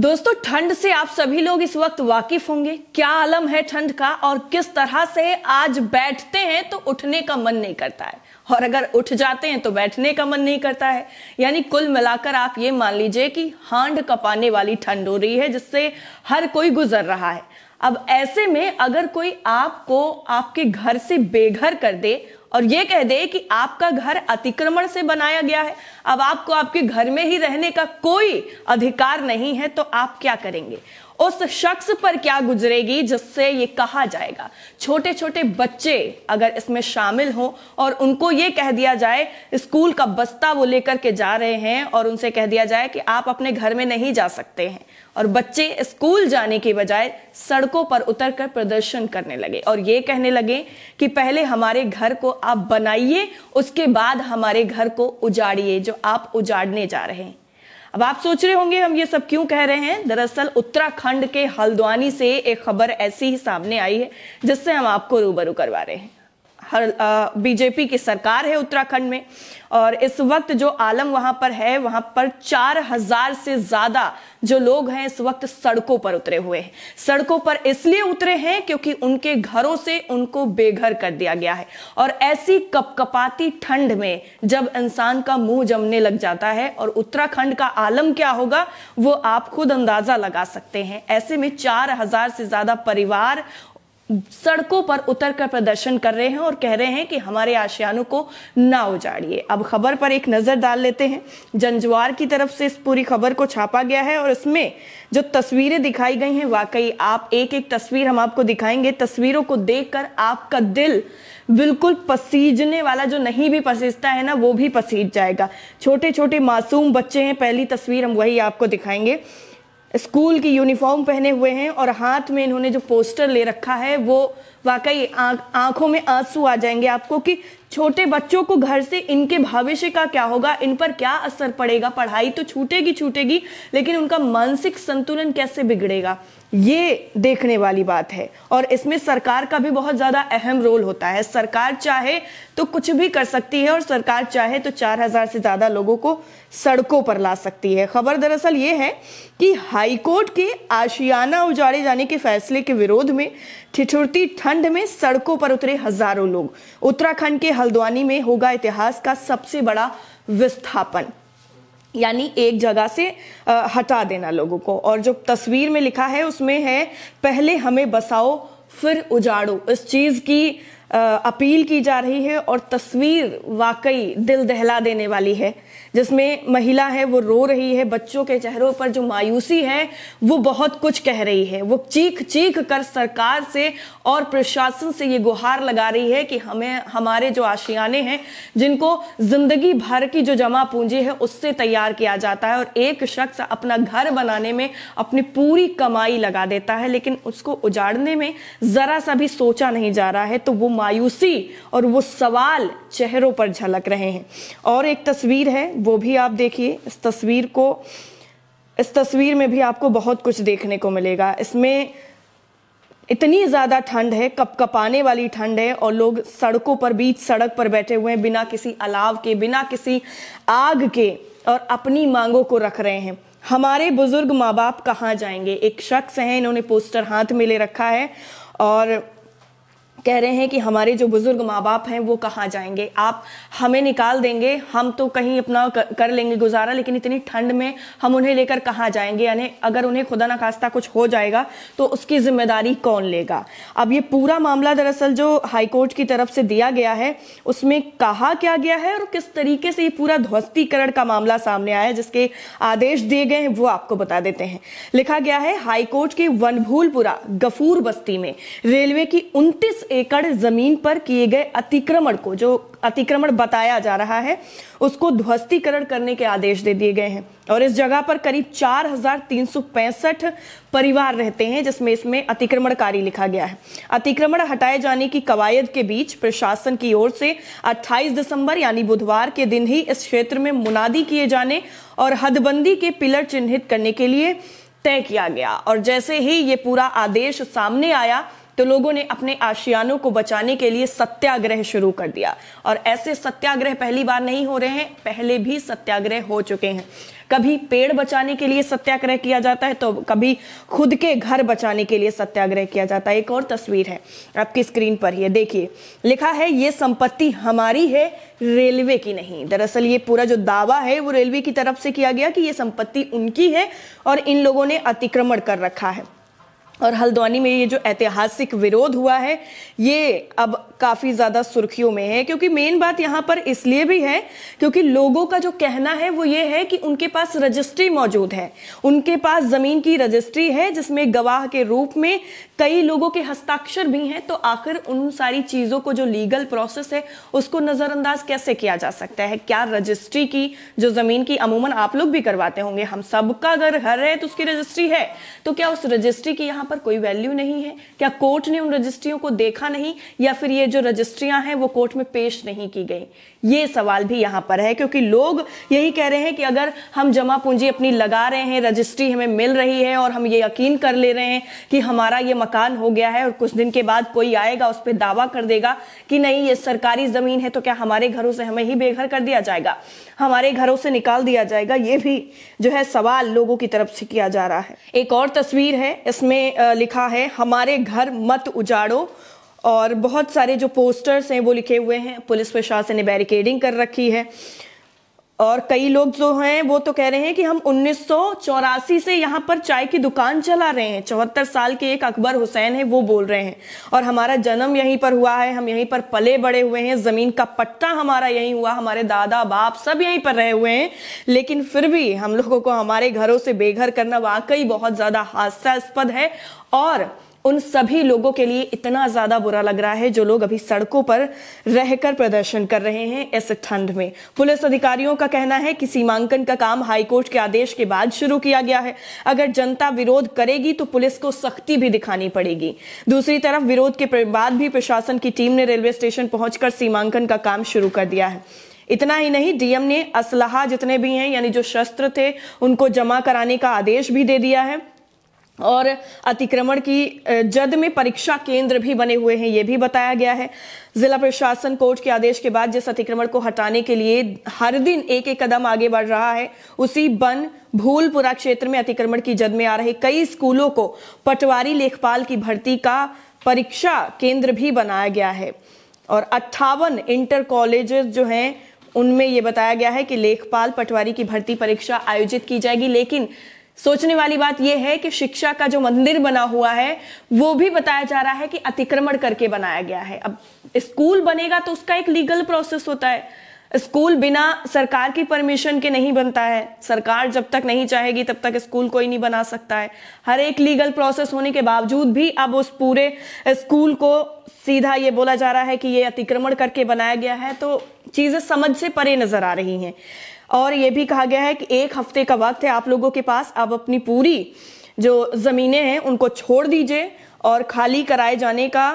दोस्तों ठंड से आप सभी लोग इस वक्त वाकिफ होंगे क्या आलम है ठंड का और किस तरह से आज बैठते हैं तो उठने का मन नहीं करता है और अगर उठ जाते हैं तो बैठने का मन नहीं करता है यानी कुल मिलाकर आप ये मान लीजिए कि हांड कपाने वाली ठंड हो रही है जिससे हर कोई गुजर रहा है अब ऐसे में अगर कोई आपको आपके घर से बेघर कर दे और ये कह दे कि आपका घर अतिक्रमण से बनाया गया है अब आपको आपके घर में ही रहने का कोई अधिकार नहीं है तो आप क्या करेंगे उस शख्स पर क्या गुजरेगी जिससे ये कहा जाएगा छोटे छोटे बच्चे अगर इसमें शामिल हों और उनको ये कह दिया जाए स्कूल का बस्ता वो लेकर के जा रहे हैं और उनसे कह दिया जाए कि आप अपने घर में नहीं जा सकते हैं और बच्चे स्कूल जाने के बजाय सड़कों पर उतर कर प्रदर्शन करने लगे और ये कहने लगे कि पहले हमारे घर को आप बनाइए उसके बाद हमारे घर को उजाड़िए जो आप उजाड़ने जा रहे हैं अब आप सोच रहे होंगे हम ये सब क्यों कह रहे हैं दरअसल उत्तराखंड के हल्द्वानी से एक खबर ऐसी ही सामने आई है जिससे हम आपको रूबरू करवा रहे हैं हर बीजेपी की सरकार है उत्तराखंड में और इस वक्त जो आलम वहां पर है वहां पर चार हजार से ज्यादा जो लोग हैं इस वक्त सड़कों पर उतरे हुए हैं सड़कों पर इसलिए उतरे हैं क्योंकि उनके घरों से उनको बेघर कर दिया गया है और ऐसी कपकपाती ठंड में जब इंसान का मुंह जमने लग जाता है और उत्तराखंड का आलम क्या होगा वो आप खुद अंदाजा लगा सकते हैं ऐसे में चार हजार से ज्यादा परिवार सड़कों पर उतर कर प्रदर्शन कर रहे हैं और कह रहे हैं कि हमारे आशियानों को ना उजाड़िए अब खबर पर एक नजर डाल लेते हैं जंजवार की तरफ से इस पूरी खबर को छापा गया है और इसमें जो तस्वीरें दिखाई गई हैं वाकई आप एक एक तस्वीर हम आपको दिखाएंगे तस्वीरों को देखकर आपका दिल बिल्कुल पसीजने वाला जो नहीं भी पसीजता है ना वो भी पसीज जाएगा छोटे छोटे मासूम बच्चे हैं पहली तस्वीर हम वही आपको दिखाएंगे स्कूल की यूनिफॉर्म पहने हुए हैं और हाथ में इन्होंने जो पोस्टर ले रखा है वो वाकई आंखों में आंसू आ जाएंगे आपको कि छोटे बच्चों को घर से इनके भविष्य का क्या होगा इन पर क्या असर पड़ेगा पढ़ाई तो छूटेगी छूटेगी लेकिन उनका मानसिक संतुलन कैसे बिगड़ेगा ये देखने वाली बात है और इसमें सरकार का भी बहुत ज़्यादा अहम रोल होता है सरकार चाहे तो कुछ भी कर सकती है और सरकार चाहे तो 4000 से ज़्यादा लोगों को सड़कों पर ला सकती है खबर दरअसल ये है कि हाईकोर्ट के आशियाना उजाड़े जाने के फैसले के विरोध में ठिठुरती ठंड में सड़कों पर उतरे हज़ारों लोग उत्तराखंड के हल्द्वानी में होगा इतिहास का सबसे बड़ा विस्थापन यानी एक जगह से हटा देना लोगों को और जो तस्वीर में लिखा है उसमें है पहले हमें बसाओ फिर उजाड़ो इस चीज़ की अपील की जा रही है और तस्वीर वाकई दिल दहला देने वाली है जिसमें महिला है वो रो रही है बच्चों के चेहरों पर जो मायूसी है वो बहुत कुछ कह रही है वो चीख चीख कर सरकार से और प्रशासन से ये गुहार लगा रही है कि हमें हमारे जो आशियाने हैं जिनको जिंदगी भर की जो जमा पूंजी है उससे तैयार किया जाता है और एक शख्स अपना घर बनाने में अपनी पूरी कमाई लगा देता है लेकिन उसको उजाड़ने में जरा सा भी सोचा नहीं जा रहा है तो वो मायूसी और वो सवाल चेहरों पर झलक रहे हैं और एक तस्वीर है वो भी आप देखिए इस तस्वीर को इस तस्वीर में भी आपको बहुत कुछ देखने को मिलेगा इसमें इतनी ज़्यादा ठंड है कप कपाने वाली ठंड है और लोग सड़कों पर बीच सड़क पर बैठे हुए हैं बिना किसी अलाव के बिना किसी आग के और अपनी मांगों को रख रहे हैं हमारे बुजुर्ग माँ बाप कहाँ जाएंगे एक शख्स हैं इन्होंने पोस्टर हाथ में ले रखा है और कह रहे हैं कि हमारे जो बुजुर्ग माँ बाप हैं वो कहाँ जाएंगे आप हमें निकाल देंगे हम तो कहीं अपना कर लेंगे गुजारा लेकिन इतनी ठंड में हम उन्हें लेकर कहाँ जाएंगे यानी अगर उन्हें खुदा ना खास्ता कुछ हो जाएगा तो उसकी जिम्मेदारी कौन लेगा अब ये पूरा मामला दरअसल जो हाईकोर्ट की तरफ से दिया गया है उसमें कहा क्या गया है और किस तरीके से ये पूरा ध्वस्तीकरण का मामला सामने आया जिसके आदेश दिए गए हैं वो आपको बता देते हैं लिखा गया है हाईकोर्ट के वनभूलपुरा गफूर बस्ती में रेलवे की उनतीस एकड़ जमीन पर किए गए अतिक्रमण को जो अतिक्रमण बताया जा रहा है उसको ध्वस्तीकरण करने के आदेश दे दिए गए हैं और इस जगह पर करीब चार परिवार रहते हैं जिसमें इसमें अतिक्रमणकारी लिखा गया है अतिक्रमण हटाए जाने की कवायद के बीच प्रशासन की ओर से 28 दिसंबर यानी बुधवार के दिन ही इस क्षेत्र में मुनादी किए जाने और हदबंदी के पिलर चिन्हित करने के लिए तय किया गया और जैसे ही ये पूरा आदेश सामने आया तो लोगों ने अपने आशियानों को बचाने के लिए सत्याग्रह शुरू कर दिया और ऐसे सत्याग्रह पहली बार नहीं हो रहे हैं पहले भी सत्याग्रह हो चुके हैं कभी पेड़ बचाने के लिए सत्याग्रह किया जाता है तो कभी खुद के घर बचाने के लिए सत्याग्रह किया जाता है एक और तस्वीर है आपकी स्क्रीन पर ये देखिए लिखा है ये संपत्ति हमारी है रेलवे की नहीं दरअसल ये पूरा जो दावा है वो रेलवे की तरफ से किया गया कि ये संपत्ति उनकी है और इन लोगों ने अतिक्रमण कर रखा है और हल्द्वानी में ये जो ऐतिहासिक विरोध हुआ है ये अब काफ़ी ज़्यादा सुर्खियों में है क्योंकि मेन बात यहाँ पर इसलिए भी है क्योंकि लोगों का जो कहना है वो ये है कि उनके पास रजिस्ट्री मौजूद है उनके पास ज़मीन की रजिस्ट्री है जिसमें गवाह के रूप में कई लोगों के हस्ताक्षर भी हैं तो आखिर उन सारी चीज़ों को जो लीगल प्रोसेस है उसको नज़रअंदाज कैसे किया जा सकता है क्या रजिस्ट्री की जो ज़मीन की अमूमन आप लोग भी करवाते होंगे हम सबका अगर घर है तो उसकी रजिस्ट्री है तो क्या उस रजिस्ट्री की यहाँ पर कोई वैल्यू नहीं है क्या कोर्ट ने उन रजिस्ट्रियों को देखा नहीं या फिर ये जो रजिस्ट्रियां हैं वो कोर्ट में पेश नहीं की गई ये सवाल भी यहाँ पर है क्योंकि लोग यही कह रहे हैं कि अगर हम जमा पूंजी अपनी लगा रहे हैं रजिस्ट्री हमें मिल रही है और हम ये यकीन कर ले रहे हैं कि हमारा ये मकान हो गया है और कुछ दिन के बाद कोई आएगा उस पर दावा कर देगा कि नहीं ये सरकारी जमीन है तो क्या हमारे घरों से हमें ही बेघर कर दिया जाएगा हमारे घरों से निकाल दिया जाएगा ये भी जो है सवाल लोगों की तरफ से किया जा रहा है एक और तस्वीर है इसमें लिखा है हमारे घर मत उजाड़ो और बहुत सारे जो पोस्टर्स हैं वो लिखे हुए हैं पुलिस प्रशासन ने बैरिकेडिंग कर रखी है और कई लोग जो हैं वो तो कह रहे हैं कि हम उन्नीस से यहाँ पर चाय की दुकान चला रहे हैं चौहत्तर साल के एक अकबर हुसैन है वो बोल रहे हैं और हमारा जन्म यहीं पर हुआ है हम यहीं पर पले बड़े हुए हैं जमीन का पट्टा हमारा यहीं हुआ हमारे दादा बाप सब यहीं पर रहे हुए हैं लेकिन फिर भी हम लोगों को हमारे घरों से बेघर करना वाकई बहुत ज्यादा हास्यास्पद है और उन सभी लोगों के लिए इतना ज्यादा बुरा लग रहा है जो लोग अभी सड़कों पर रहकर प्रदर्शन कर रहे हैं इस ठंड में पुलिस अधिकारियों का कहना है कि सीमांकन का काम हाईकोर्ट के आदेश के बाद शुरू किया गया है अगर जनता विरोध करेगी तो पुलिस को सख्ती भी दिखानी पड़ेगी दूसरी तरफ विरोध के बाद भी प्रशासन की टीम ने रेलवे स्टेशन पहुंचकर सीमांकन का काम शुरू कर दिया है इतना ही नहीं डीएम ने असलाहा जितने भी हैं यानी जो शस्त्र थे उनको जमा कराने का आदेश भी दे दिया है और अतिक्रमण की जद में परीक्षा केंद्र भी बने हुए हैं ये भी बताया गया है जिला प्रशासन कोर्ट के आदेश के बाद जिस अतिक्रमण को हटाने के लिए हर दिन एक एक कदम आगे बढ़ रहा है उसी बन भूलपुरा क्षेत्र में अतिक्रमण की जद में आ रहे कई स्कूलों को पटवारी लेखपाल की भर्ती का परीक्षा केंद्र भी बनाया गया है और अट्ठावन इंटर कॉलेजेस जो हैं उनमें ये बताया गया है कि लेखपाल पटवारी की भर्ती परीक्षा आयोजित की जाएगी लेकिन सोचने वाली बात यह है कि शिक्षा का जो मंदिर बना हुआ है वो भी बताया जा रहा है कि अतिक्रमण करके बनाया गया है अब स्कूल बनेगा तो उसका एक लीगल प्रोसेस होता है स्कूल बिना सरकार की परमिशन के नहीं बनता है सरकार जब तक नहीं चाहेगी तब तक स्कूल कोई नहीं बना सकता है हर एक लीगल प्रोसेस होने के बावजूद भी अब उस पूरे स्कूल को सीधा ये बोला जा रहा है कि ये अतिक्रमण करके बनाया गया है तो चीज़ें समझ से परे नजर आ रही हैं और ये भी कहा गया है कि एक हफ्ते का वक्त है आप लोगों के पास आप अपनी पूरी जो ज़मीनें हैं उनको छोड़ दीजिए और खाली कराए जाने का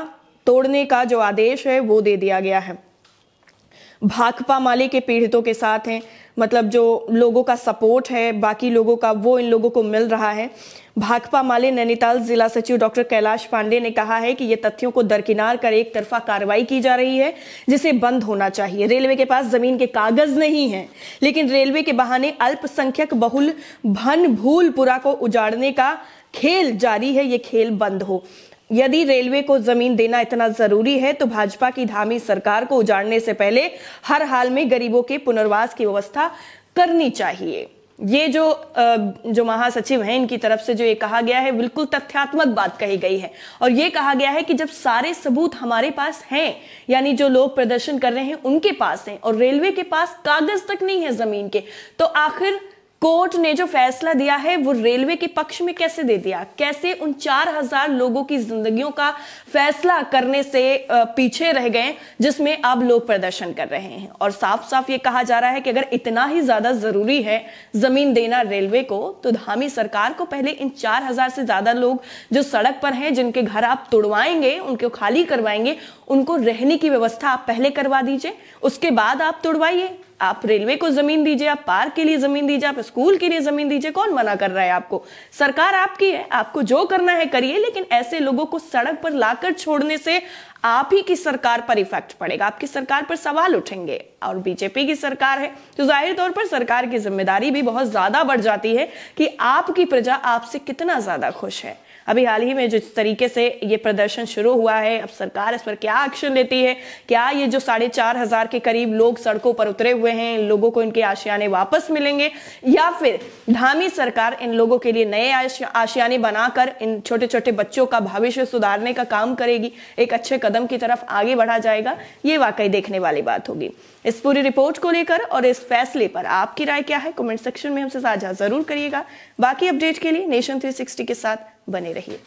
तोड़ने का जो आदेश है वो दे दिया गया है भाकपा माले के पीड़ितों के साथ हैं मतलब जो लोगों का सपोर्ट है बाकी लोगों का वो इन लोगों को मिल रहा है भाकपा माले नैनीताल जिला सचिव डॉक्टर कैलाश पांडे ने कहा है कि ये तथ्यों को दरकिनार कर एक तरफा कार्रवाई की जा रही है जिसे बंद होना चाहिए रेलवे के पास जमीन के कागज नहीं है लेकिन रेलवे के बहाने अल्पसंख्यक बहुल भन भूलपुरा को उजाड़ने का खेल जारी है ये खेल बंद हो यदि रेलवे को जमीन देना इतना जरूरी है तो भाजपा की धामी सरकार को उजाड़ने से पहले हर हाल में गरीबों के पुनर्वास की व्यवस्था करनी चाहिए ये जो जो महासचिव हैं इनकी तरफ से जो ये कहा गया है बिल्कुल तथ्यात्मक बात कही गई है और ये कहा गया है कि जब सारे सबूत हमारे पास हैं यानी जो लोग प्रदर्शन कर रहे हैं उनके पास हैं और रेलवे के पास कागज तक नहीं है जमीन के तो आखिर कोर्ट ने जो फैसला दिया है वो रेलवे के पक्ष में कैसे दे दिया कैसे उन चार हजार लोगों की जिंदगियों का फैसला करने से पीछे रह गए जिसमें अब लोग प्रदर्शन कर रहे हैं और साफ साफ ये कहा जा रहा है कि अगर इतना ही ज्यादा जरूरी है जमीन देना रेलवे को तो धामी सरकार को पहले इन चार हजार से ज्यादा लोग जो सड़क पर हैं जिनके घर आप तुड़वाएंगे उनको खाली करवाएंगे उनको रहने की व्यवस्था आप पहले करवा दीजिए उसके बाद आप तुड़वाइए आप रेलवे को जमीन दीजिए आप पार्क के लिए जमीन दीजिए आप स्कूल के लिए जमीन दीजिए कौन मना कर रहा है आपको सरकार आपकी है आपको जो करना है करिए लेकिन ऐसे लोगों को सड़क पर लाकर छोड़ने से आप ही की सरकार पर इफेक्ट पड़ेगा आपकी सरकार पर सवाल उठेंगे और बीजेपी की सरकार है तो जाहिर तौर पर सरकार की जिम्मेदारी भी बहुत ज्यादा बढ़ जाती है कि आपकी प्रजा आपसे कितना ज्यादा खुश है अभी हाल ही में जिस तरीके से ये प्रदर्शन शुरू हुआ है अब सरकार इस पर क्या एक्शन लेती है क्या ये जो साढ़े चार हजार के करीब लोग सड़कों पर उतरे हुए हैं इन लोगों को इनके आशियाने वापस मिलेंगे या फिर धामी सरकार इन लोगों के लिए नए आशियाने बनाकर इन छोटे छोटे बच्चों का भविष्य सुधारने का काम करेगी एक अच्छे कदम की तरफ आगे बढ़ा जाएगा ये वाकई देखने वाली बात होगी इस पूरी रिपोर्ट को लेकर और इस फैसले पर आपकी राय क्या है कमेंट सेक्शन में हमसे साझा जरूर करिएगा बाकी अपडेट के लिए नेशन 360 के साथ बने रहिए